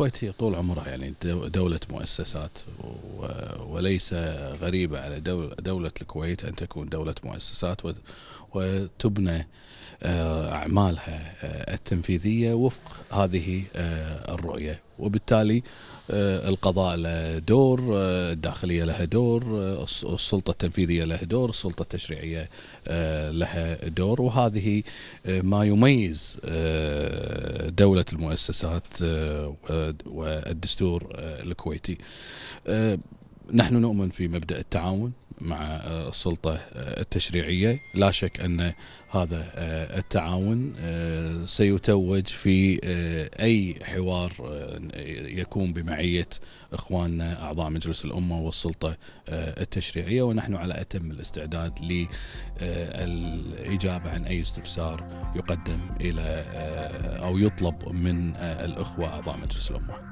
الكويت هي طول عمرها يعني دولة مؤسسات وليس غريبة على دولة الكويت أن تكون دولة مؤسسات وتبنى آه، أعمالها آه، التنفيذية وفق هذه آه، الرؤية وبالتالي آه، القضاء له دور الداخلية لها دور السلطة التنفيذية لها دور السلطة التشريعية لها دور وهذه ما يميز دولة المؤسسات والدستور الكويتي نحن نؤمن في مبدأ التعاون مع آه، السلطة آه، التشريعية لا شك أن آه، هذا التعاون سيتوج في أي حوار يكون بمعية إخواننا أعضاء مجلس الأمة والسلطة التشريعية ونحن على أتم الاستعداد للإجابة عن أي استفسار يقدم إلى أو يطلب من الإخوة أعضاء مجلس الأمة